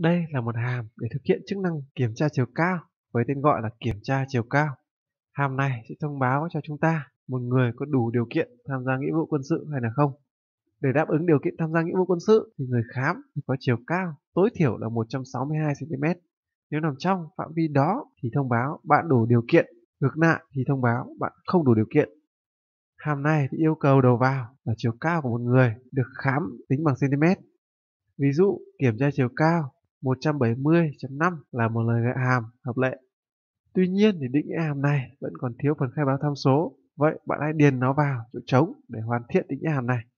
Đây là một hàm để thực hiện chức năng kiểm tra chiều cao với tên gọi là kiểm tra chiều cao. Hàm này sẽ thông báo cho chúng ta một người có đủ điều kiện tham gia nghĩa vụ quân sự hay là không. Để đáp ứng điều kiện tham gia nghĩa vụ quân sự thì người khám có chiều cao tối thiểu là 162 cm. Nếu nằm trong phạm vi đó thì thông báo bạn đủ điều kiện, ngược lại thì thông báo bạn không đủ điều kiện. Hàm này thì yêu cầu đầu vào là chiều cao của một người được khám tính bằng cm. Ví dụ kiểm tra chiều cao 170.5 là một lời gọi hàm hợp lệ. Tuy nhiên thì định nghĩa hàm này vẫn còn thiếu phần khai báo tham số. Vậy bạn hãy điền nó vào chỗ trống để hoàn thiện định nghĩa hàm này.